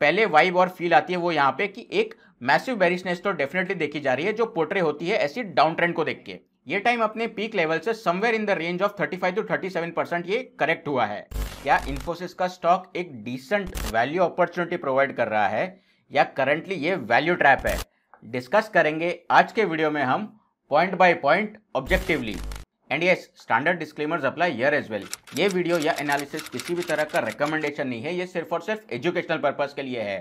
पहले वाइब और फील आती है वो यहाँ पे कि एक मैसिव बैरिशनेस तो डेफिनेटली देखी जा रही है जो पोर्ट्रे होती है ऐसी डाउन ट्रेंड को देख के ये टाइम अपने पीक लेवल से somewhere in the range of 35 five to thirty percent ये करेक्ट हुआ है क्या इन्फोसिस का स्टॉक एक डिसेंट वैल्यू अपॉर्चुनिटी प्रोवाइड कर रहा है या करंटली ये वैल्यू ट्रैप है डिस्कस करेंगे आज के वीडियो में हम point by point objectively and ये standard disclaimers apply here as well ये वीडियो या एनालिसिस किसी भी तरह का रिकमेंडेशन नहीं है ये सिर्फ और सिर्फ एजुकेशनल पर्पज के लिए है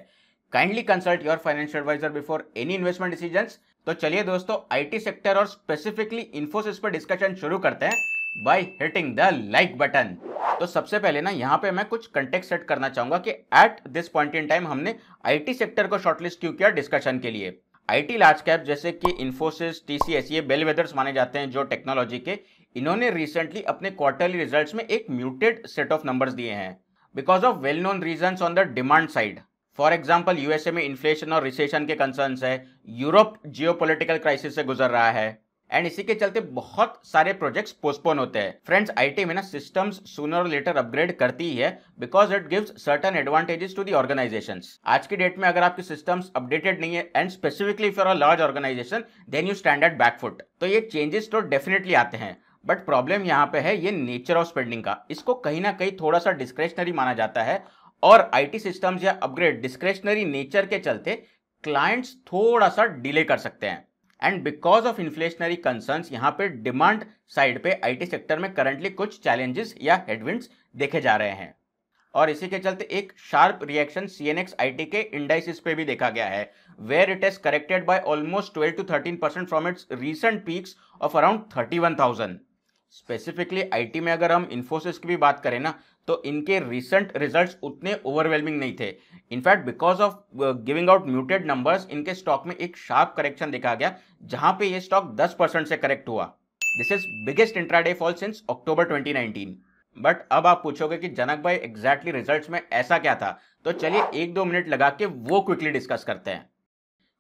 kindly consult your financial advisor before any investment decision तो चलिए दोस्तों आईटी सेक्टर और स्पेसिफिकली इन्फोसिस पर डिस्कशन शुरू करते हैं by hitting the like button तो सबसे पहले ना यहाँ पे मैं कुछ कंटेक्ट सेट करना चाहूंगा कि at this point in time हमने आईटी सेक्टर को शॉर्टलिस्ट क्यों किया डिस्कशन के लिए आईटी लार्ज कैप जैसे कि इन्फोसिस टीसीएस ये बेलवेदर्स माने जाते हैं जो टेक्नोलॉजी के इन्होंने रिसेंटली अपने क्वार्टरली रिजल्ट्स में एक म्यूटेड सेट ऑफ नंबर्स दिए हैं because of well known reason on the demand side for example USA में इन्फ्लेशन और रिसेशन के कंसर्न है यूरोप पोलिटिकल क्राइसिस से गुजर रहा है एंड इसी के चलते बहुत सारे प्रोजेक्ट्स पोस्टपोन होते हैं फ्रेंड्स आईटी में ना सिस्टम्स सुनर और लेटर अपग्रेड करती ही है because it gives certain advantages to the organisation आज की डेट में अगर आपके सिस्टम्स अपडेटेड नहीं है and specifically for a large organisation then you standard back foot तो ये चेंजेस तो डेफिनेटली आते हैं बट प्रॉब्लम यहाँ पे है ये नेचर ऑफ स्पेंडिंग का इसको कहीं ना कहीं थोड़ा सा डिस्क्रेशनरी माना जाता है और आईटी सिस्टम्स या अपग्रेड डिस्क्रेशनरी नेचर के चलते क्लाइंट्स थोड़ा सा डिले कर सकते हैं and because of inflationary concerns यहाँ पे डिमांड साइड पे आईटी सेक्टर में करंटली कुछ चैलेंजेस या हेडविंड्स देखे जा रहे हैं और इसी के चलते एक sharp reaction C N X I T के इंडाइसिस पे भी देखा गया है where it is corrected by almost twelve to thirteen percent from its recent peaks of around thirty one thousand specifically IT में अगर हम इन्फोसिस की भी बात करें ना तो इनके रिसेंट रिजल्ट्स उतने ओवरवेलमिंग नहीं थे in fact because of giving out muted numbers इनके स्टॉक में एक शार्प करेक्शन देखा गया जहां पे ये स्टॉक 10 परसेंट से करेक्ट हुआ this is biggest intraday fall since October 2019 but अब आप पूछोगे कि जनक भाई एग्जैक्टली exactly रिजल्ट में ऐसा क्या था तो चलिए एक दो मिनट लगा के वो क्विकली डिस्कस करते हैं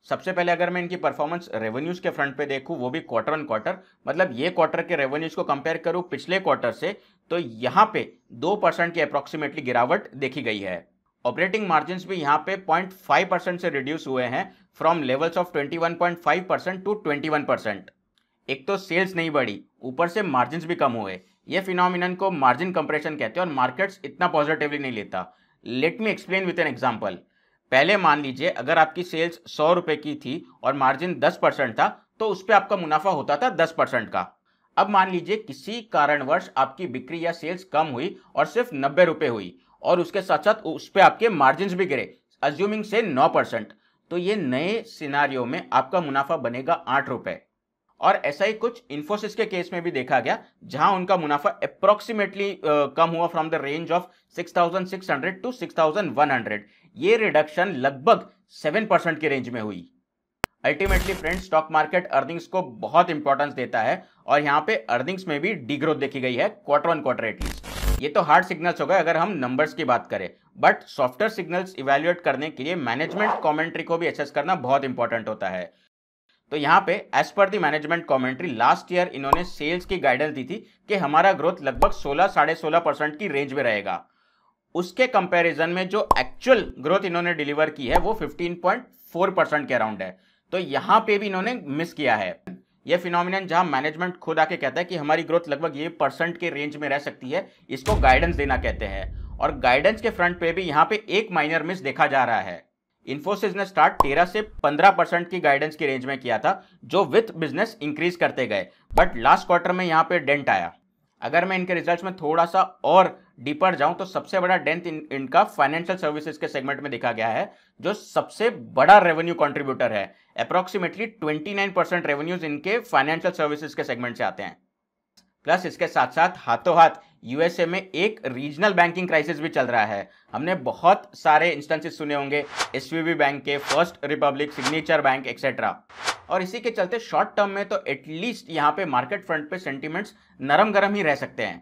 सबसे पहले अगर मैं इनकी परफॉर्मेंस रेवेन्यूज के फ्रंट पे देखूं वो भी क्वार्टर ऑन क्वार्टर मतलब ये क्वार्टर के रेवेन्यूज को कंपेयर करूं पिछले क्वार्टर से तो यहाँ पे दो परसेंट की अप्रोक्सीमेटली गिरावट देखी गई है ऑपरेटिंग मार्जिन भी यहाँ पे पॉइंट फाइव परसेंट से रिड्यूस हुए हैं from levels of five percent to one percent एक तो सेल्स नहीं बढ़ी ऊपर से मार्जिन भी कम हुए ये फिनोमिनन को मार्जिन कंप्रेशन कहते हैं और मार्केट्स इतना पॉजिटिवली नहीं लेता let me explain with an example पहले मान लीजिए अगर आपकी सेल्स सौ रुपये की थी और मार्जिन दस परसेंट था तो उस पर आपका मुनाफा होता था दस परसेंट का अब मान लीजिए किसी कारणवश आपकी बिक्री या सेल्स कम हुई और सिर्फ नब्बे रुपये हुई और उसके साथ साथ उस पर आपके मार्जिन भी गिरे अज्यूमिंग से नौ परसेंट तो ये नए सिनारियों में आपका मुनाफा बनेगा आठ रुपये और ऐसा ही कुछ इन्फोसिस के केस में भी देखा गया जहां उनका मुनाफा अप्रोक्सीमेटली कम हुआ from the range of 6,600 to 6,100 ये रिडक्शन लगभग 7 परसेंट के रेंज में हुई ultimately friends stock market earnings को बहुत इंपॉर्टेंस देता है और यहां पे अर्निंग्स में भी डिग्रोथ देखी गई है क्वार्टर वन क्वार्टर एटलीस्ट ये तो हार्ड सिग्नल्स हो गए अगर हम नंबर्स की बात करें बट सॉफ्टवेयर सिग्नल्स इवेल्युएट करने के लिए मैनेजमेंट कॉमेंट्री को भी एसेस करना बहुत इंपॉर्टेंट होता है तो यहाँ पे as per the management commentary last year इन्होंने सेल्स की गाइडेंस दी थी कि हमारा ग्रोथ लगभग 16 साढ़े सोलह परसेंट की रेंज में रहेगा उसके कंपैरिजन में जो एक्चुअल ग्रोथ इन्होंने डिलीवर की है वो 15.4 परसेंट के अराउंड है तो यहाँ पे भी इन्होंने मिस किया है ये फिनोमिन जहां मैनेजमेंट खुद आके कहता है कि हमारी ग्रोथ लगभग ये परसेंट के रेंज में रह सकती है इसको गाइडेंस देना कहते हैं और गाइडेंस के फ्रंट पे भी यहाँ पे एक माइनर मिस देखा जा रहा है इन्फोसिस ने स्टार्ट 13 से 15 परसेंट की गाइडेंस की रेंज में किया था जो विथ बिजनेस इंक्रीज करते गए बट लास्ट क्वार्टर में यहाँ पे डेंट आया अगर मैं इनके रिजल्ट्स में थोड़ा सा और डीपर जाऊं तो सबसे बड़ा डेंट इन, इनका फाइनेंशियल सर्विसेज के सेगमेंट में देखा गया है जो सबसे बड़ा रेवेन्यू कंट्रीब्यूटर है अप्रॉक्सीमेटली 29 परसेंट रेवेन्यूज इनके फाइनेंशियल सर्विसेज के सेगमेंट से आते हैं प्लस इसके साथ साथ हाथों हाथ यूएसए में एक रीजनल बैंकिंग क्राइसिस भी चल रहा है हमने बहुत सारे इंस्टेंसेस सुने होंगे एस बैंक के First Republic Signature Bank etcetera और इसी के चलते शॉर्ट टर्म में तो एटलीस्ट यहाँ पे मार्केट फ्रंट पे सेंटिमेंट्स नरम गरम ही रह सकते हैं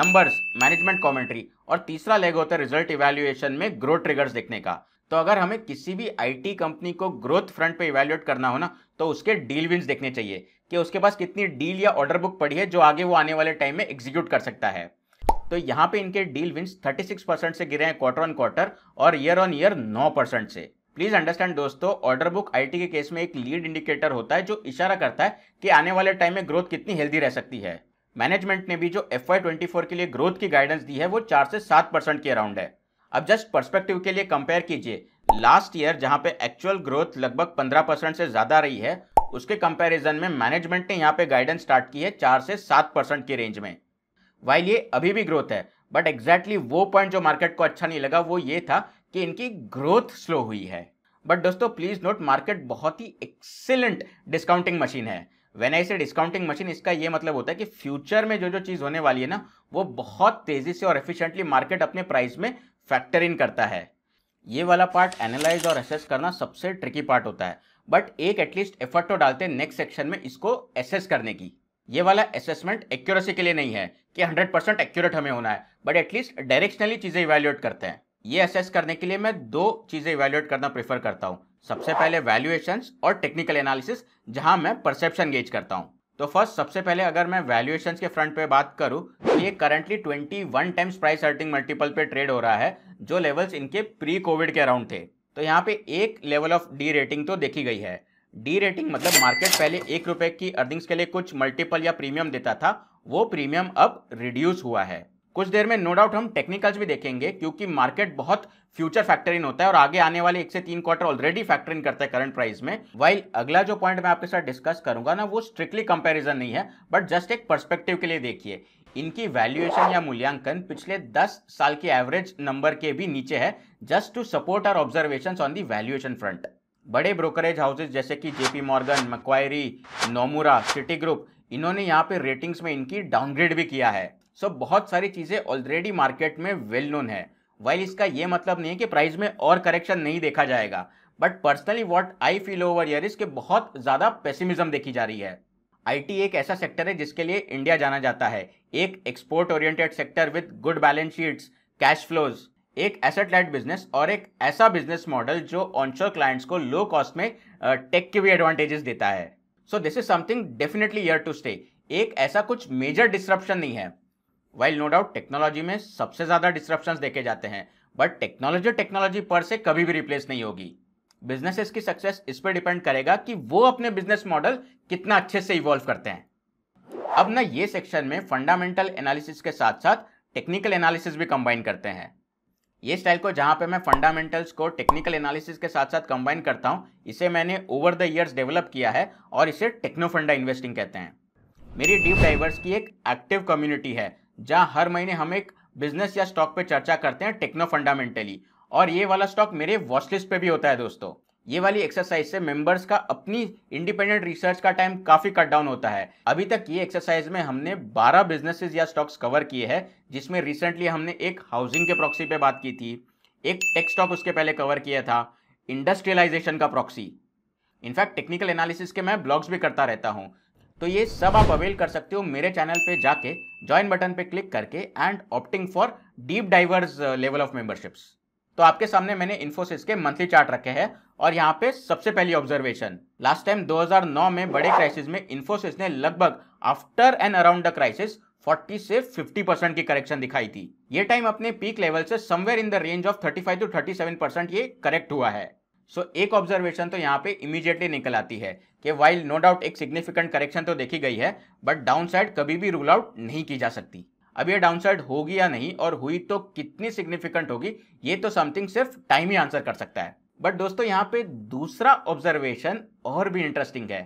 नंबर्स मैनेजमेंट कॉमेंट्री और तीसरा लेग होता है रिजल्ट इवेल्युएशन में ग्रोथ ट्रिगर्स देखने का तो अगर हमें किसी भी आईटी कंपनी को ग्रोथ फ्रंट पे इवेल्युएट करना हो ना तो उसके डील विंस देखने चाहिए कि उसके पास कितनी डील या ऑर्डर बुक पड़ी है जो आगे वो आने वाले टाइम में एग्जीक्यूट कर सकता है तो यहाँ पे इनके डील विंस 36 परसेंट से गिरे हैं क्वार्टर ऑन क्वार्टर और ईयर ऑन ईयर 9 परसेंट से प्लीज अंडरस्टैंड दोस्तों ऑर्डर बुक आईटी के केस में एक लीड इंडिकेटर होता है जो इशारा करता है कि आने वाले टाइम में ग्रोथ कितनी हेल्दी रह सकती है मैनेजमेंट ने भी जो एफ के लिए ग्रोथ की गाइडेंस दी है वो चार से सात परसेंट के अराउंड है अब जस्ट पर्सपेक्टिव के लिए कंपेयर कीजिए लास्ट ईयर जहां पे एक्चुअल ग्रोथ लगभग 15 परसेंट से ज्यादा रही है उसके कंपैरिजन में मैनेजमेंट ने यहां पे गाइडेंस स्टार्ट की है चार से सात परसेंट के रेंज में वाइल ये अभी भी ग्रोथ है बट एग्जैक्टली exactly वो पॉइंट जो मार्केट को अच्छा नहीं लगा वो ये था कि इनकी ग्रोथ स्लो हुई है बट दोस्तों प्लीज नोट मार्केट बहुत ही एक्सेलेंट डिस्काउंटिंग मशीन है when I say discounting machine इसका ये मतलब होता है कि फ्यूचर में जो जो चीज़ होने वाली है ना वो बहुत तेज़ी से और एफिशिएंटली मार्केट अपने प्राइस में फैक्टर इन करता है ये वाला पार्ट एनालाइज और असेस करना सबसे ट्रिकी पार्ट होता है बट एक एटलीस्ट एफर्ट तो डालते हैं नेक्स्ट सेक्शन में इसको एसेस करने की ये वाला असेसमेंट एक्यूरेसी के लिए नहीं है कि 100 परसेंट एक्यूरेट हमें होना है बट एटलीस्ट डायरेक्शनली चीज़ें इवेल्यूएट करते हैं ये असेस करने के लिए मैं दो चीज़ें इवेल्यूएट करना प्रीफर करता हूँ सबसे पहले वैल्यूएशन और टेक्निकल एनालिसिस जहां मैं परसेप्शन गेज करता हूँ तो फर्स्ट सबसे पहले अगर मैं वैल्यूएशन के फ्रंट पे बात करूँ तो ये currently 21 times price earning multiple पे ट्रेड हो रहा है जो लेवल्स इनके प्री कोविड के अराउंड थे तो यहाँ पे एक लेवल ऑफ डी रेटिंग तो देखी गई है डी रेटिंग मतलब मार्केट पहले एक रुपए की अर्निंग्स के लिए कुछ मल्टीपल या प्रीमियम देता था वो प्रीमियम अब रिड्यूस हुआ है कुछ देर में नो डाउट हम टेक्निकल्स भी देखेंगे क्योंकि मार्केट बहुत फ्यूचर फैक्टर इन होता है और आगे आने वाले एक से तीन क्वार्टर ऑलरेडी फैक्टर इन करता है करंट प्राइस में वाइल अगला जो पॉइंट मैं आपके साथ डिस्कस करूंगा ना वो स्ट्रिक्टली कंपेरिजन नहीं है बट जस्ट एक परस्पेक्टिव के लिए देखिए इनकी वैल्यूएशन या मूल्यांकन पिछले 10 साल के एवरेज नंबर के भी नीचे है just to support our observation on the valuation front बड़े ब्रोकरेज हाउसेज जैसे कि JP Morgan Macquarie Nomura Citigroup इन्होंने यहाँ पे रेटिंग्स में इनकी डाउनग्रेड भी किया है सो बहुत सारी चीज़ें ऑलरेडी मार्केट में वेल नोन है वाइल इसका ये मतलब नहीं है कि प्राइस में और करेक्शन नहीं देखा जाएगा but personally what I feel over year इसके बहुत ज़्यादा पेसिमिज्म देखी जा रही है आईटी एक ऐसा सेक्टर है जिसके लिए इंडिया जाना जाता है एक export oriented sector with good balance sheets cash flows एक एसेट लाइट बिजनेस और एक ऐसा बिजनेस मॉडल जो ऑनशोर क्लाइंट्स को लो कॉस्ट में टेक के भी एडवांटेजेस देता है so this is something definitely here to stay एक ऐसा कुछ मेजर डिस्ट्रप्शन नहीं है वाइल नो डाउट टेक्नोलॉजी में सबसे ज़्यादा डिस्ट्रप्शन देखे जाते हैं बट टेक्नोलॉजी टेक्नोलॉजी पर से कभी भी रिप्लेस नहीं होगी बिजनेसेस की सक्सेस इस पर डिपेंड करेगा कि वो अपने बिजनेस मॉडल कितना अच्छे से इवॉल्व करते हैं अब ना ये सेक्शन में फंडामेंटल एनालिसिस के साथ साथ टेक्निकल एनालिसिस भी कंबाइन करते हैं ये स्टाइल को जहाँ पे मैं फंडामेंटल्स को टेक्निकल एनालिसिस के साथ साथ कंबाइन करता हूँ इसे मैंने ओवर द ईयर्स डेवलप किया है और इसे टेक्नो फंडा इन्वेस्टिंग कहते हैं मेरी डीप डाइवर्स की एक एक्टिव कम्युनिटी है जहाँ हर महीने हम एक बिजनेस या स्टॉक पर चर्चा करते हैं टेक्नो फंडामेंटली और ये वाला स्टॉक मेरे वॉचलिस्ट पर भी होता है दोस्तों ये वाली एक्सरसाइज से मेंबर्स का अपनी इंडिपेंडेंट रिसर्च का टाइम काफी कट डाउन होता है अभी तक ये एक्सरसाइज में हमने 12 बिजनेसेस या स्टॉक्स कवर किए हैं जिसमें रिसेंटली हमने एक हाउसिंग के प्रॉक्सी पे बात की थी एक टेक स्टॉक उसके पहले कवर किया था इंडस्ट्रियलाइजेशन का प्रॉक्सी इनफैक्ट टेक्निकल एनालिसिस के मैं ब्लॉग्स भी करता रहता हूँ तो ये सब आप अवेल कर सकते हो मेरे चैनल पे जाके ज्वाइन बटन पे क्लिक करके and opting for deep divers level of memberships तो आपके सामने मैंने इन्फोसिस के मंथली चार्ट रखे हैं और यहाँ पे सबसे पहली ऑब्जर्वेशन लास्ट टाइम 2009 में बड़े क्राइसिस में इन्फोसिस ने लगभग after and around the crisis 40 से 50 परसेंट की करेक्शन दिखाई थी ये टाइम अपने पीक लेवल से somewhere in the range of 35 to thirty percent ये करेक्ट हुआ है सो so, एक ऑब्जर्वेशन तो यहाँ पे इमीडिएटली निकल आती है कि वाइल नो डाउट एक सिग्निफिकेंट करेक्शन तो देखी गई है बट डाउन साइड कभी भी रूल आउट नहीं की जा सकती अब ये डाउनसाइड होगी या नहीं और हुई तो कितनी सिग्निफिकेंट होगी ये तो समथिंग सिर्फ टाइम ही आंसर कर सकता है बट दोस्तों यहाँ पे दूसरा ऑब्जर्वेशन और भी इंटरेस्टिंग है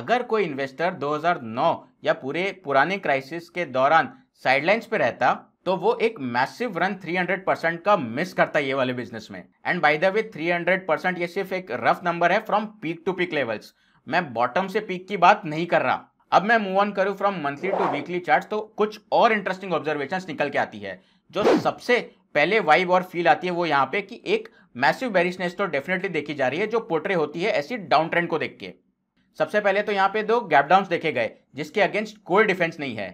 अगर कोई इन्वेस्टर 2009 या पूरे पुराने क्राइसिस के दौरान साइडलाइंस पे रहता तो वो एक मैसिव रन 300 परसेंट का मिस करता ये वाले बिजनेस में and by the way 300 percent ये सिर्फ एक रफ नंबर है from peak to peak levels मैं बॉटम से पीक की बात नहीं कर रहा अब मैं मूव ऑन करूँ from monthly to weekly chart तो कुछ और इंटरेस्टिंग ऑब्जर्वेशन निकल के आती है जो सबसे पहले वाइब और फील आती है वो यहाँ पे कि एक मैसिव बेरिशनेस तो डेफिनेटली देखी जा रही है जो पोर्ट्रे होती है ऐसी डाउन ट्रेंड को देख के सबसे पहले तो यहाँ पे दो गैप डाउन देखे गए जिसके अगेंस्ट कोई डिफेंस नहीं है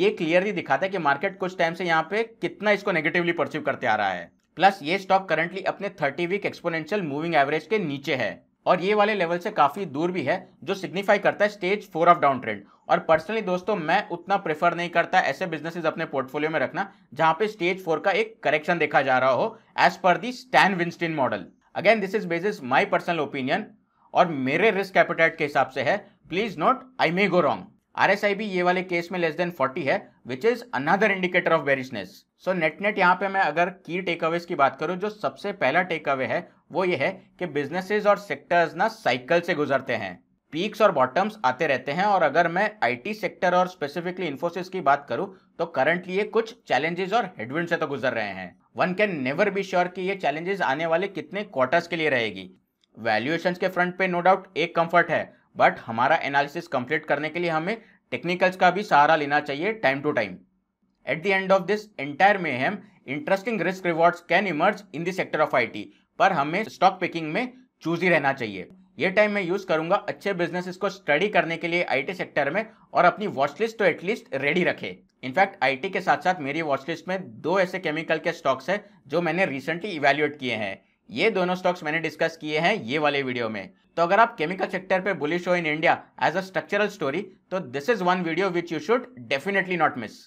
ये क्लियरली दिखाता है कि मार्केट कुछ टाइम से यहाँ पे कितना इसको नेगेटिवली परसीव करते आ रहा है प्लस ये स्टॉक करंटली अपने 30 वीक एक्सपोनेंशियल मूविंग एवरेज के नीचे है और ये वाले लेवल से काफ़ी दूर भी है जो सिग्निफाई करता है stage four of down trend और पर्सनली दोस्तों मैं उतना प्रेफर नहीं करता ऐसे बिजनेसेस अपने पोर्टफोलियो में रखना जहां पे स्टेज फोर का एक करेक्शन देखा जा रहा हो as per the Stan Weinstein model again this is basis my personal opinion और मेरे रिस्क कैपिटेट के हिसाब से है please note I may go wrong भी ये वाले केस में लेस देन 40 है which is another indicator of bearishness so net net यहाँ पे मैं अगर की टेक अवेज की बात करूँ जो सबसे पहला टेक अवे है वो ये है कि बिजनेसेस और सेक्टर्स ना साइकिल से गुजरते हैं पीक्स और बॉटम्स आते रहते हैं और अगर मैं आईटी सेक्टर और स्पेसिफिकली इन्फोसिस की बात करूँ तो करंटली ये कुछ चैलेंजेस और हेडविंड से तो गुजर रहे हैं one can never be sure कि ये चैलेंजेस आने वाले कितने क्वार्टर्स के लिए रहेगी वैल्यूएशन के फ्रंट पे नो डाउट एक कंफर्ट है बट हमारा एनालिसिस कंप्लीट करने के लिए हमें टेक्निकल्स का भी सहारा लेना चाहिए time to time at the end of this entire में हम interesting risk rewards can emerge in the sector of IT पर हमें स्टॉक पिकिंग में चूज ही रहना चाहिए ये टाइम मैं यूज करूंगा अच्छे बिजनेसेस को स्टडी करने के लिए आईटी सेक्टर में और अपनी वॉचलिस्ट तो एटलीस्ट रेडी रखे इनफैक्ट आईटी के साथ साथ मेरी वॉचलिस्ट में दो ऐसे केमिकल के स्टॉक्स हैं जो मैंने रिसेंटली इवेल्युएट किए हैं ये दोनों स्टॉक्स मैंने डिस्कस किए हैं ये वाले वीडियो में तो अगर आप केमिकल सेक्टर पे बुलिश हो in India as a structural story तो this is one video which you should definitely not miss